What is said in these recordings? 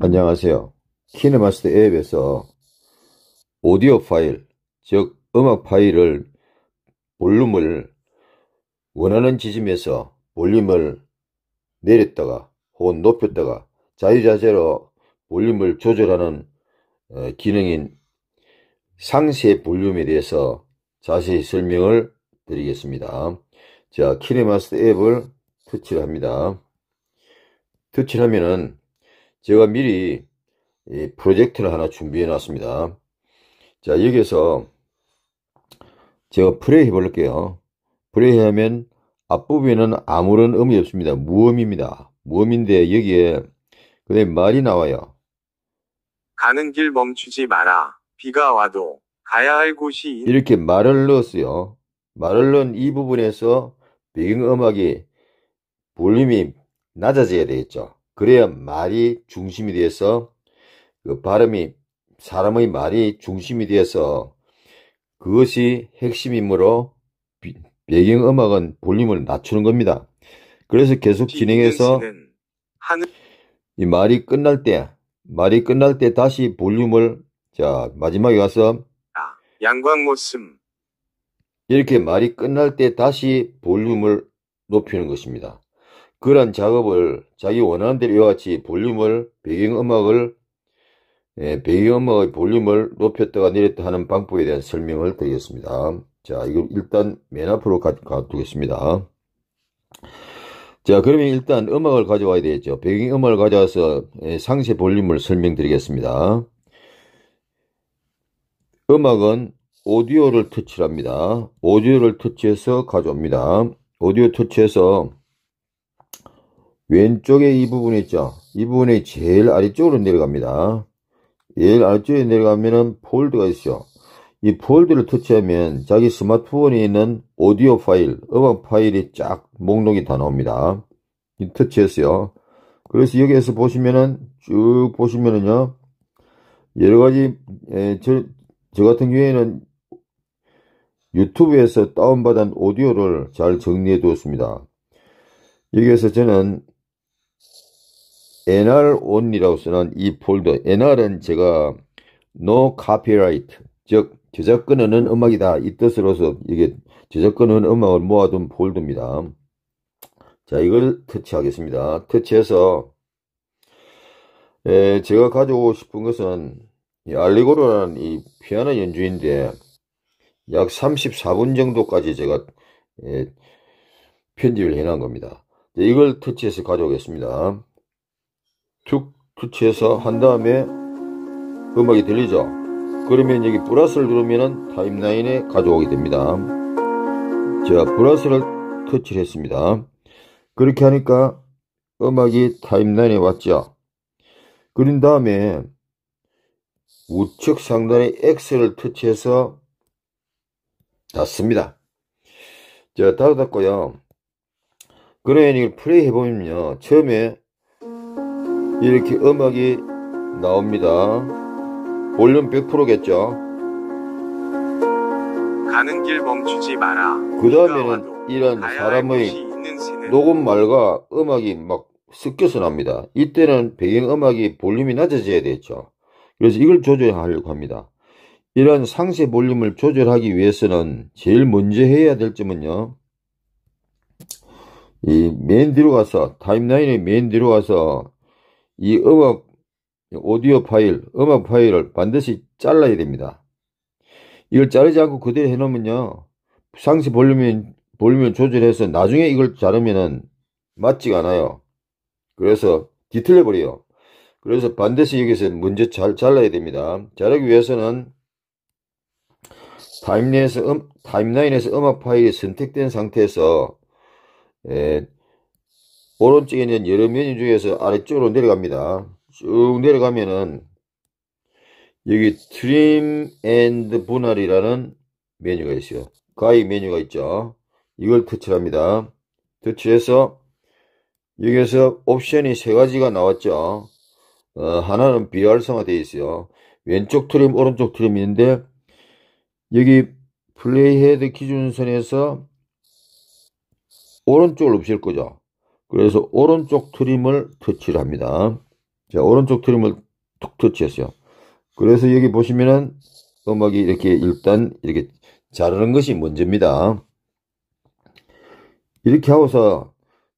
안녕하세요. 키네마스터 앱에서 오디오 파일, 즉 음악 파일을 볼륨을 원하는 지점에서 볼륨을 내렸다가 혹은 높였다가 자유자재로 볼륨을 조절하는 어, 기능인 상세 볼륨에 대해서 자세히 설명을 드리겠습니다. 자, 키네마스터 앱을 터치합니다. 를 터치하면은 를 제가 미리 프로젝트를 하나 준비해 놨습니다. 자, 여기서 에 제가 플레이 해 볼게요. 플레이 하면 앞부분에는 아무런 의미 없습니다. 무음입니다. 무음인데 여기에 그다음 말이 나와요. 가는 길 멈추지 마라. 비가 와도 가야 할 곳이 이렇게 말을 넣었어요. 말을 넣은 이 부분에서 배경음악이 볼륨이 낮아져야 되겠죠. 그래야 말이 중심이 돼서 그 발음이 사람의 말이 중심이 돼서 그것이 핵심이므로 배경음악은 볼륨을 낮추는 겁니다. 그래서 계속 진행해서 이 말이 끝날 때 말이 끝날 때 다시 볼륨을 자 마지막에 가서 양광모습 이렇게 말이 끝날 때 다시 볼륨을 높이는 것입니다. 그런 작업을 자기 원하는 대로 이와 같이 볼륨을 배경음악을 예, 배경음악의 볼륨을 높였다가 내렸다 하는 방법에 대한 설명을 드리겠습니다. 자, 이걸 일단 맨 앞으로 가, 두겠습니다 자, 그러면 일단 음악을 가져와야 되겠죠. 배경음악을 가져와서 예, 상세 볼륨을 설명드리겠습니다. 음악은 오디오를 터치합니다 오디오를 터치해서 가져옵니다. 오디오 터치해서 왼쪽에 이 부분 이 있죠. 이 부분이 제일 아래쪽으로 내려갑니다. 제일 아래쪽에 내려가면은 폴드가 있죠. 이 폴드를 터치하면 자기 스마트폰에 있는 오디오 파일, 음악 파일이 쫙 목록이 다 나옵니다. 이 터치했어요. 그래서 여기에서 보시면은 쭉 보시면은요. 여러 가지 저 같은 경우에는 유튜브에서 다운받은 오디오를 잘 정리해 두었습니다. 여기에서 저는 NR1이라고 쓰는 이 폴더 NR은 제가 No Copyright 즉 저작권 없는 음악이다 이 뜻으로서 이게 저작권 없는 음악을 모아둔 폴더입니다. 자 이걸 터치하겠습니다. 터치해서 에, 제가 가지고 싶은 것은 이 알리고로는 이 피아노 연주인데 약 34분 정도까지 제가 예, 편집을 해놓은 겁니다. 네, 이걸 터치해서 가져오겠습니다. 툭 터치해서 한 다음에 음악이 들리죠? 그러면 여기 브라스를누르면 타임라인에 가져오게 됩니다. 제가 브라스를 터치를 했습니다. 그렇게 하니까 음악이 타임라인에 왔죠. 그린 다음에 우측 상단의 X를 터치해서 닫습니다. 자, 따로 닫고요. 그러면 이걸 플레이 해보면요. 처음에 이렇게 음악이 나옵니다. 볼륨 100%겠죠? 가는 길 멈추지 마라. 그 다음에는 이런 사람의 녹음 말과 음악이 막 섞여서 납니다. 이때는 배경 음악이 볼륨이 낮아져야 되죠. 그래서 이걸 조절하려고 합니다. 이런 상세 볼륨을 조절하기 위해서는 제일 먼저 해야 될 점은요. 이 맨 뒤로 가서 타임라인의 맨 뒤로 가서 이 음악 오디오 파일, 음악 파일을 반드시 잘라야 됩니다. 이걸 자르지 않고 그대로 해놓으면요. 상세 볼륨을, 볼륨을 조절해서 나중에 이걸 자르면은 맞지가 않아요. 그래서 뒤틀려버려요. 그래서 반드시 여기서 문제 잘 잘라야 됩니다. 자르기 위해서는 타임라인에서, 음, 타임라인에서 음악 파일이 선택된 상태에서 에, 예, 오른쪽에 있는 여러 메뉴 중에서 아래쪽으로 내려갑니다. 쭉 내려가면은 여기 트림 앤드 분할이라는 메뉴가 있어요. 가위 메뉴가 있죠. 이걸 터치합니다. 터치해서 여기에서 옵션이 세 가지가 나왔죠. 어, 하나는 비활성화되어 있어요. 왼쪽 트림, 오른쪽 트림이 있는데 여기 플레이헤드 기준선에서 오른쪽을 없앨 거죠. 그래서 오른쪽 트림을 터치를 합니다. 자, 오른쪽 트림을 툭 터치했어요. 그래서 여기 보시면은 음악이 이렇게 일단 이렇게 자르는 것이 먼저입니다. 이렇게 하고서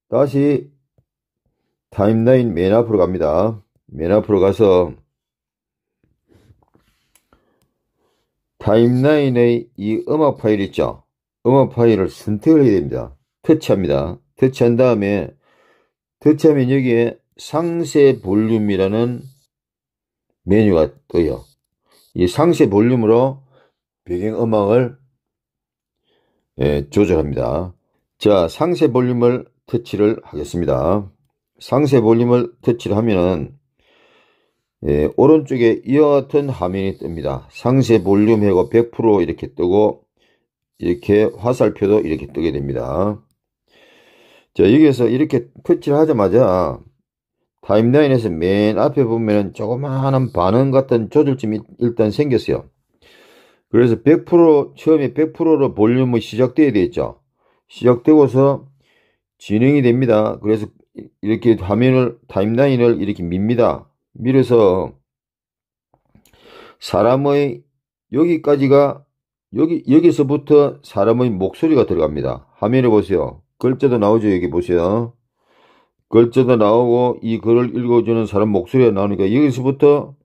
다시 타임라인 맨 앞으로 갑니다. 맨 앞으로 가서 타임라인의 이 음악 파일 있죠? 음악 파일을 선택을 해야 됩니다. 터치합니다. 터치한 다음에 터치하면 여기에 상세 볼륨이라는 메뉴가 떠요. 이 상세 볼륨으로 배경음악을 예, 조절합니다. 자, 상세 볼륨을 터치를 하겠습니다. 상세 볼륨을 터치를 하면은 예, 오른쪽에 이와 같은 화면이 뜹니다. 상세 볼륨 해고 100% 이렇게 뜨고 이렇게 화살표도 이렇게 뜨게 됩니다. 자, 여기에서 이렇게 터치를 하자마자 타임라인에서 맨 앞에 보면은 조그마한 반응 같은 조절점이 일단 생겼어요. 그래서 100% 처음에 100%로 볼륨이 시작되어야 되겠죠. 시작되고서 진행이 됩니다. 그래서 이렇게 화면을 타임라인을 이렇게 밉니다. 미래서 사람의 여기까지가 여기 여기서부터 사람의 목소리가 들어갑니다. 화면에 보세요. 글자도 나오죠. 여기 보세요. 글자도 나오고 이 글을 읽어주는 사람 목소리가 나오니까 여기서부터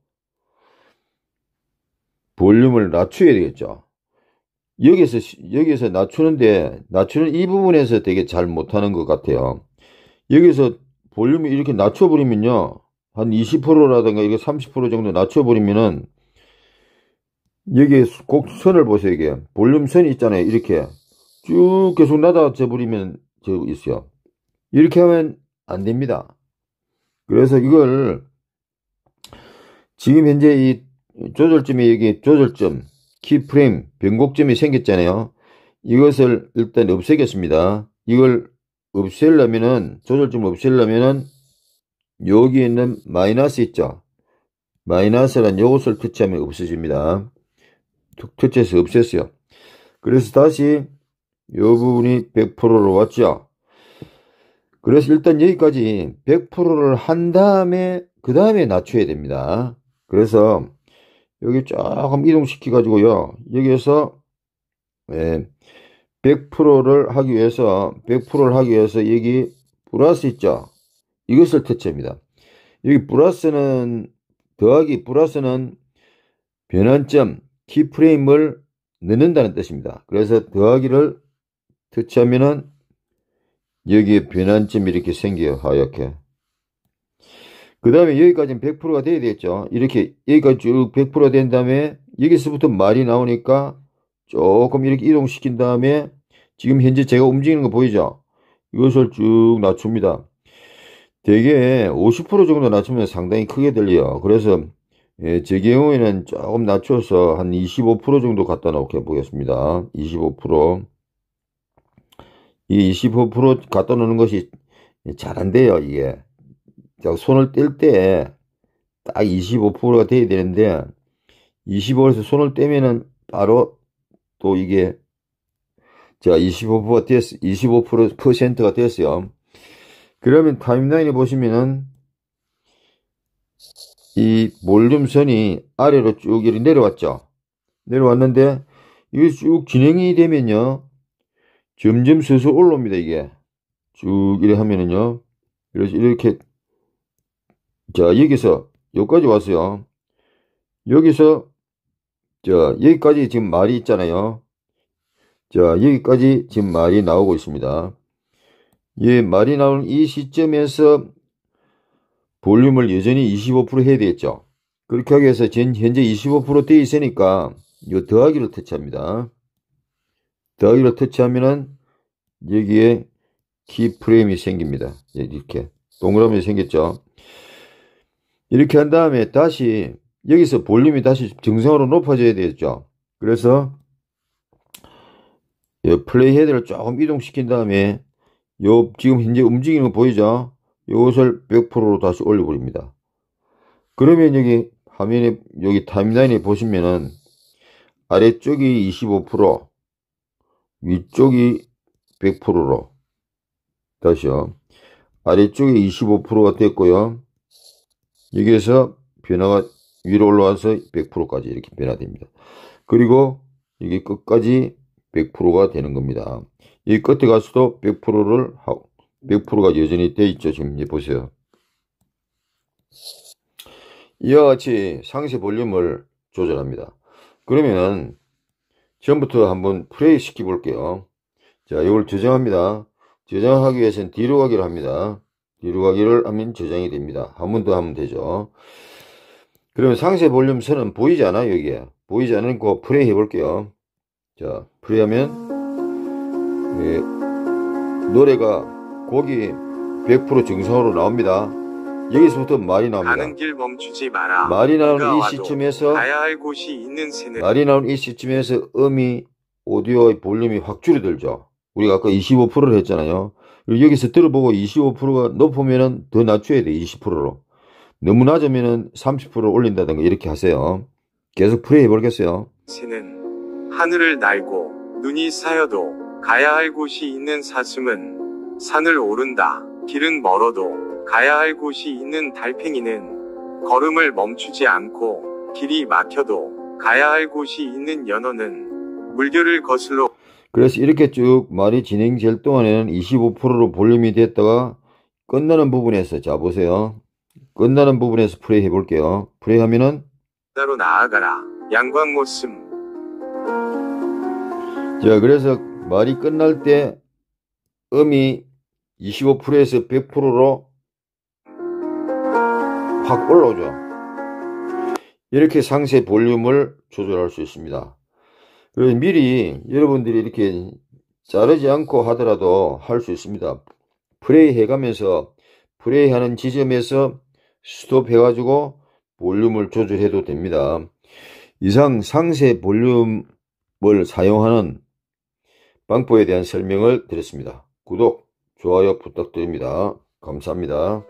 볼륨을 낮추어야 되겠죠. 여기서 여기서 낮추는데 낮추는 이 부분에서 되게 잘 못하는 것 같아요. 여기서 볼륨을 이렇게 낮춰버리면요. 한 20%라든가 이게 30% 정도 낮춰버리면은 여기 곡 선을 보세요 이게 볼륨 선이 있잖아요 이렇게 쭉 계속 낮아져 버리면 저 있어요 이렇게 하면 안 됩니다 그래서 이걸 지금 현재 이 조절점이 여기 조절점 키프레임 변곡점이 생겼잖아요 이것을 일단 없애겠습니다 이걸 없애려면은 조절점 없애려면은 여기 있는 마이너스 있죠? 마이너스란 요것을 터치하면 없어집니다. 터치해서 없앴어요. 그래서 다시 요 부분이 100%로 왔죠. 그래서 일단 여기까지 100%를 한 다음에 그 다음에 낮춰야 됩니다. 그래서 여기 조금 이동시켜 가지고요. 여기에서 예, 100%를 하기 위해서 100%를 하기 위해서 여기 플러스 있죠. 이것을 터치합니다. 여기 플러스는 더하기 플러스는 변환점 키프레임을 넣는다는 뜻입니다. 그래서 더하기를 터치하면은 여기에 변환점이 이렇게 생겨요. 하얗게. 아, 그 다음에 여기까지는 100%가 돼야 되겠죠. 이렇게 여기까지 쭉 100%가 된 다음에 여기서부터 말이 나오니까 조금 이렇게 이동시킨 다음에 지금 현재 제가 움직이는 거 보이죠? 이것을 쭉 낮춥니다. 대개 50% 정도 낮추면 상당히 크게 들려. 요 그래서 예, 제 경우에는 조금 낮춰서 한 25% 정도 갖다 놓게 보겠습니다. 25%. 이 25% 갖다 놓는 것이 잘한대요, 이게. 손을 뗄 때 딱 25%가 돼야 되는데 25에서 손을 떼면은 바로 또 이게 자 25%가 됐 25%가 됐어요. 그러면 타임라인에 보시면은 이 몰줌선이 아래로 쭉 이렇게 내려왔죠. 내려왔는데 이게 쭉 진행이 되면요. 점점 서서 올라옵니다. 이게 쭉 이렇게 하면은요. 이렇게 이렇게 자 여기서 여기까지 왔어요. 여기서 자 여기까지 지금 말이 있잖아요. 자 여기까지 지금 말이 나오고 있습니다. 예, 말이 나온 이 시점에서 볼륨을 여전히 25% 해야 되겠죠. 그렇게 하기 위해서 현재 2 5 되어 있으니까 요더하기로 터치합니다. 더하기로 터치하면은 여기에 키프레임이 생깁니다. 예, 이렇게 동그라미 생겼죠. 이렇게 한 다음에 다시 여기서 볼륨이 다시 정상으로 높아져야 되겠죠. 그래서 예, 플레이 헤드를 조금 이동시킨 다음에 요 지금 현재 움직이는 거 보이죠? 요것을 100%로 다시 올려버립니다. 그러면 여기 화면에 여기 타임라인에 보시면은 아래쪽이 25% 위쪽이 100%로 다시요. 아래쪽이 25%가 됐고요. 여기에서 변화가 위로 올라와서 100%까지 이렇게 변화됩니다. 그리고 여기 끝까지 100%가 되는 겁니다. 이 끝에 가서도 100%를 하고 100%가 여전히 돼 있죠. 지금 이 보세요. 이와 같이 상세 볼륨을 조절합니다. 그러면 처음부터 한번 플레이 시켜 볼게요. 자, 이걸 저장합니다. 저장하기 위해서는 뒤로 가기를 합니다. 뒤로 가기를 하면 저장이 됩니다. 한 번 더 하면 되죠. 그러면 상세 볼륨 선은 보이지 않아 여기에 보이지 않으니까 플레이 해볼게요. 자, 플레이하면 예, 노래가 곡이 100% 정상으로 나옵니다. 여기서부터 말이 나옵니다. 가는 길 멈추지 마라. 말이 나오는 이 시점에서 가야 할 곳이 있는 새는 말이 나오는 이 시점에서 음이 오디오의 볼륨이 확 줄어들죠. 우리가 아까 25%를 했잖아요. 여기서 들어보고 25%가 높으면 더 낮춰야 돼 20%로. 너무 낮으면 30%를 올린다든가 이렇게 하세요. 계속 플레이 해보겠어요. 새는 하늘을 날고 눈이 쌓여도 가야 할 곳이 있는 사슴은 산을 오른다. 길은 멀어도 가야 할 곳이 있는 달팽이는 걸음을 멈추지 않고 길이 막혀도 가야 할 곳이 있는 연어는 물결을 거슬러 그래서 이렇게 쭉 말이 진행될 동안에는 25%로 볼륨이 됐다가 끝나는 부분에서 자 보세요 끝나는 부분에서 플레이 해볼게요 플레이 하면은 따로 나아가라 양광모슴 자 그래서 말이 끝날 때 음이 25%에서 100%로 확 올라오죠. 이렇게 상세 볼륨을 조절할 수 있습니다. 그래서 미리 여러분들이 이렇게 자르지 않고 하더라도 할 수 있습니다. 플레이 해가면서 플레이 하는 지점에서 스톱 해가지고 볼륨을 조절해도 됩니다. 이상 상세 볼륨을 사용하는 빵포에 대한 설명을 드렸습니다. 구독, 좋아요 부탁드립니다. 감사합니다.